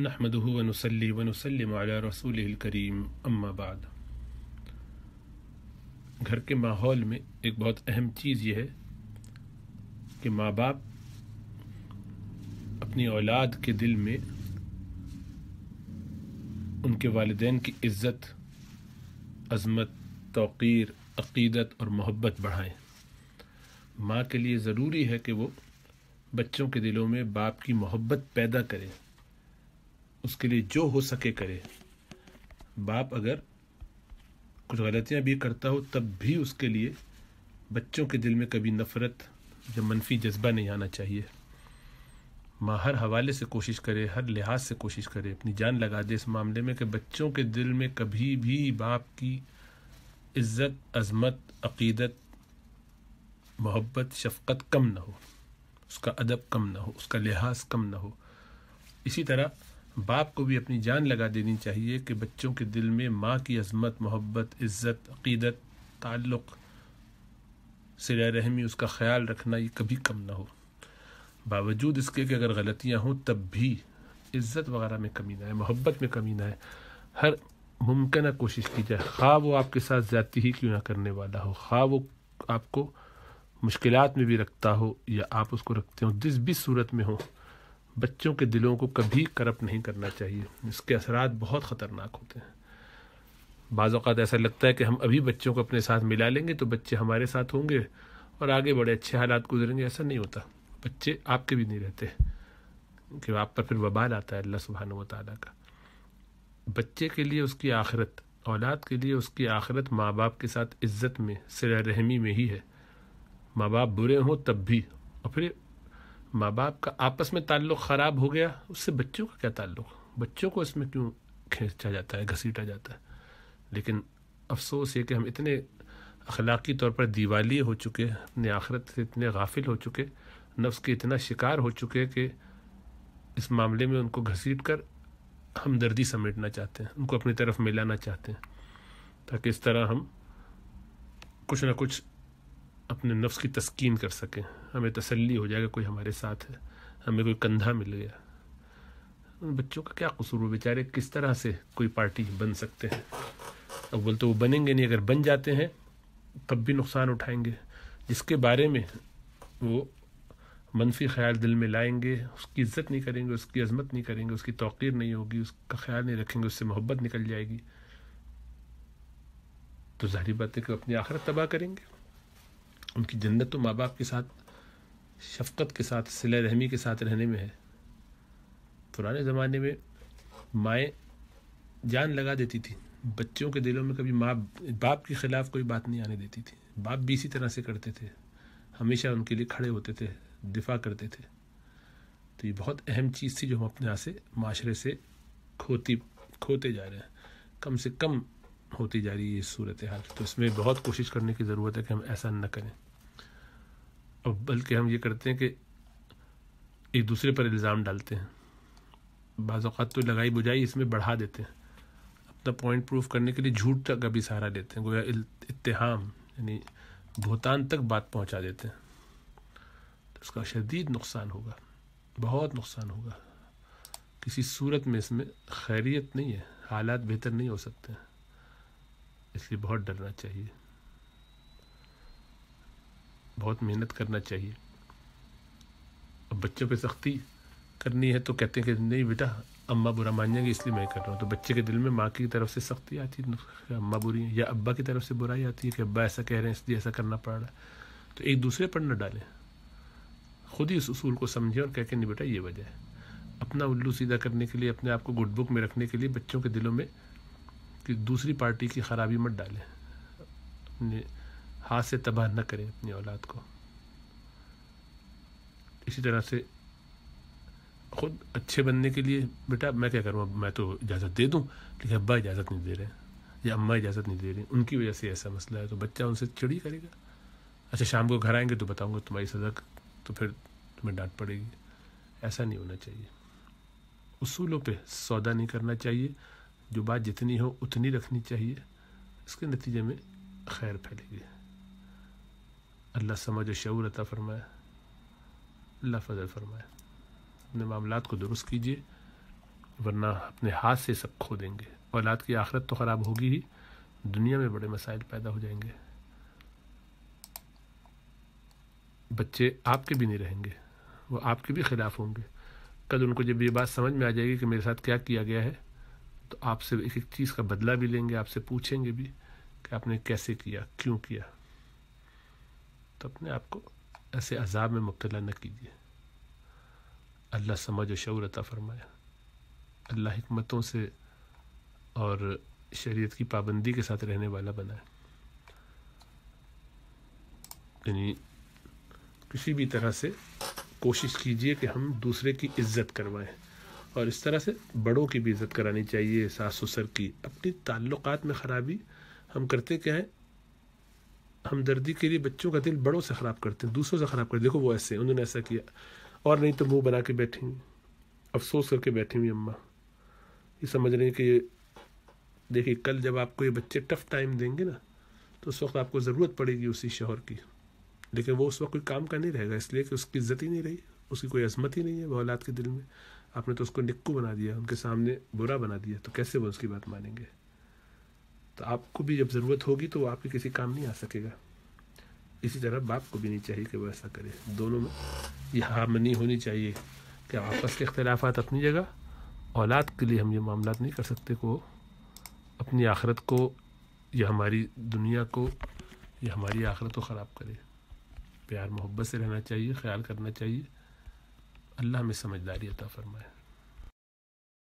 नहमद वनसली वनसलम रसूलकरीम अम्मा बाद घर के माहौल में एक बहुत अहम चीज़ यह है कि माँ बाप अपनी औलाद के दिल में उनके वालदेन की इज़्ज़त अज़मत तोक़ीर अकीदत और मोहब्बत बढ़ाएं माँ के लिए ज़रूरी है कि वो बच्चों के दिलों में बाप की मोहब्बत पैदा करें उसके लिए जो हो सके करे बाप अगर कुछ गलतियाँ भी करता हो तब भी उसके लिए बच्चों के दिल में कभी नफ़रत या मनफी जज्बा नहीं आना चाहिए माँ हर हवाले से कोशिश करे हर लिहाज से कोशिश करे अपनी जान लगा दे इस मामले में कि बच्चों के दिल में कभी भी बाप की इज्जत अजमत अकीदत मोहब्बत शफकत कम ना हो उसका अदब कम ना हो उसका लिहाज कम ना हो इसी तरह बाप को भी अपनी जान लगा देनी चाहिए कि बच्चों के दिल में माँ की अजमत मोहब्बत इज्जत अकीदत ताल्लुक़ सिला रहमी उसका ख्याल रखना ये कभी कम ना हो बावजूद इसके कि अगर गलतियाँ हों तब भी इज़्ज़त वगैरह में कमी ना है मोहब्बत में कमी ना है हर मुमकिन कोशिश की जाए खा वो आपके साथ ज्यादा ही क्यों ना करने वाला हो खा वो आपको मुश्किल में भी रखता हो या आप उसको रखते हो जिस भी सूरत में हो बच्चों के दिलों को कभी करप्ट नहीं करना चाहिए इसके असरात बहुत ख़तरनाक होते हैं बाज़ात ऐसा लगता है कि हम अभी बच्चों को अपने साथ मिला लेंगे तो बच्चे हमारे साथ होंगे और आगे बड़े अच्छे हालात गुजरेंगे ऐसा नहीं होता बच्चे आपके भी नहीं रहते कि आप पर फिर वबाल आता है अल्लाह सुबहान तला का बच्चे के लिए उसकी आखिरत औलाद के लिए उसकी आखिरत माँ बाप के साथ इज्जत में सिर रहमी में ही है माँ बाप बुरे हों तब भी और फिर माँ बाप का आपस में ताल्लुक ख़राब हो गया उससे बच्चों का क्या ताल्लुक बच्चों को इसमें क्यों खींचा जाता है घसीटा जाता है लेकिन अफसोस ये कि हम इतने अखलाकी तौर पर दिवाली हो चुके अपने आखरत से इतने गाफिल हो चुके नफ्स के इतना शिकार हो चुके कि इस मामले में उनको घसीट कर हमदर्दी समेटना चाहते हैं उनको अपनी तरफ मिलाना चाहते हैं ताकि इस तरह हम कुछ ना कुछ अपने नफ्स की तस्कीन कर सकें हमें तसल्ली हो जाएगा कोई हमारे साथ है हमें कोई कंधा मिल गया उन बच्चों का क्या कसूर हो बेचारे किस तरह से कोई पार्टी बन सकते हैं अव्वल तो वो बनेंगे नहीं अगर बन जाते हैं तब भी नुकसान उठाएंगे जिसके बारे में वो मनफी ख्याल दिल में लाएंगे उसकी इज्जत नहीं करेंगे उसकी अजमत नहीं करेंगे उसकी तोक़ीर नहीं होगी उसका ख्याल नहीं रखेंगे उससे मोहब्बत निकल जाएगी तो जहरी बात है कि अपनी आखिरत तबाह करेंगे उनकी जन्नत तो माँ बाप के साथ शफकत के साथ सिला रहमी के साथ रहने में है पुराने ज़माने में माएँ जान लगा देती थी बच्चों के दिलों में कभी माँ बाप के ख़िलाफ़ कोई बात नहीं आने देती थी बाप भी इसी तरह से करते थे हमेशा उनके लिए खड़े होते थे दिफा करते थे तो ये बहुत अहम चीज़ थी जो हम अपने यहाँ से माशरे से खोती खोते जा रहे हैं कम से कम होती जा रही है इस सूरत हाल तो इसमें बहुत कोशिश करने की ज़रूरत है कि हम ऐसा न करें और बल्कि हम ये करते हैं कि एक दूसरे पर इल्ज़ाम डालते हैं बाज़ात तो लगाई बुझाई इसमें बढ़ा देते हैं अपना पॉइंट प्रूफ करने के लिए झूठ तक का भी सहारा लेते हैं गोया इतहाम यानी भूतान तक बात पहुंचा देते हैं तो उसका शदीद नुकसान होगा बहुत नुकसान होगा किसी सूरत में इसमें खैरियत नहीं है हालात बेहतर नहीं हो सकते हैं इसलिए बहुत डरना चाहिए बहुत मेहनत करना चाहिए अब बच्चों पे सख्ती करनी है तो कहते हैं कि नहीं बेटा अम्मा बुरा मान जाएंगे इसलिए मैं कर रहा हूँ तो बच्चे के दिल में माँ की तरफ से सख्ती आती है अम्मा बुरी है या अब्बा की तरफ से बुराई आती है कि अब्बा ऐसा कह रहे हैं इसलिए ऐसा करना पड़ रहा है तो एक दूसरे पर न डालें खुद ही उस उसूल को समझें और कह के नहीं बेटा ये वजह है अपना उल्लू सीधा करने के लिए अपने आप को गुड बुक में रखने के लिए बच्चों के दिलों में कि दूसरी पार्टी की ख़राबी मत डालें अपने हाथ से तबाह न करें अपनी औलाद को इसी तरह से खुद अच्छे बनने के लिए बेटा मैं क्या करूँ मैं तो इजाज़त दे दूँ लेकिन अब्बा इजाज़त नहीं दे रहे या अम्मा इजाज़त नहीं दे रही उनकी वजह से ऐसा मसला है तो बच्चा उनसे चिड़ी करेगा अच्छा शाम को घर आएंगे तो बताऊँगा तुम्हारी सज़ा तो फिर तुम्हें डांट पड़ेगी ऐसा नहीं होना चाहिए उसूलों पे सौदा नहीं करना चाहिए जो बात जितनी हो उतनी रखनी चाहिए इसके नतीजे में खैर फैलेगी अल्लाह समझ शऊर अता फरमाए अल्लाह फजल फरमाए अपने मामला को दुरुस्त कीजिए वरना अपने हाथ से सब खो देंगे औलाद की आखिरत तो ख़राब होगी ही दुनिया में बड़े मसाइल पैदा हो जाएंगे बच्चे आपके भी नहीं रहेंगे वो आपके भी ख़िलाफ़ होंगे कल उनको जब ये बात समझ में आ जाएगी कि मेरे साथ क्या किया गया है तो आपसे एक एक चीज़ का बदला भी लेंगे आपसे पूछेंगे भी कि आपने कैसे किया क्यों किया तो अपने आप को ऐसे अजाब में मुबतला न कीजिए अल्लाह समझ व शौर अता फरमाया अल्लाह हमतों से और शरीयत की पाबंदी के साथ रहने वाला बनाए यानी किसी भी तरह से कोशिश कीजिए कि हम दूसरे की इज्जत करवाएं और इस तरह से बड़ों की भी इज़्ज़त करानी चाहिए सास ससुर की अपनी ताल्लुकात में ख़राबी हम करते क्या है हमदर्दी के लिए बच्चों का दिल बड़ों से ख़राब करते हैं दूसरों से ख़राब करते देखो वो ऐसे उन्होंने ऐसा किया और नहीं तो मुँह बना के बैठेंगी अफसोस करके बैठी हुई अम्मा ये समझ रही कि देखिए कल जब आपको ये बच्चे टफ टाइम देंगे ना तो उस वक्त आपको ज़रूरत पड़ेगी उसी शोहर की लेकिन वो उस वक्त कोई काम का नहीं रहेगा इसलिए कि उसकी इज्जत ही नहीं रही उसकी कोई अजमत ही नहीं है वो के दिल में आपने तो उसको निक्कू बना दिया उनके सामने बुरा बना दिया तो कैसे वो उसकी बात मानेंगे तो आपको भी जब ज़रूरत होगी तो वो आपके किसी काम नहीं आ सकेगा इसी तरह बाप को भी नहीं चाहिए कि वो ऐसा करे दोनों में ये हारमनी होनी चाहिए कि आपस के अख्तिलाफ़ात अपनी जगह औलाद के लिए हम ये मामला नहीं कर सकते को अपनी आखरत को या हमारी दुनिया को या हमारी आखरत को ख़राब करे प्यार मोहब्बत से रहना चाहिए ख्याल करना चाहिए अल्लाह में समझदारी अता फरमाए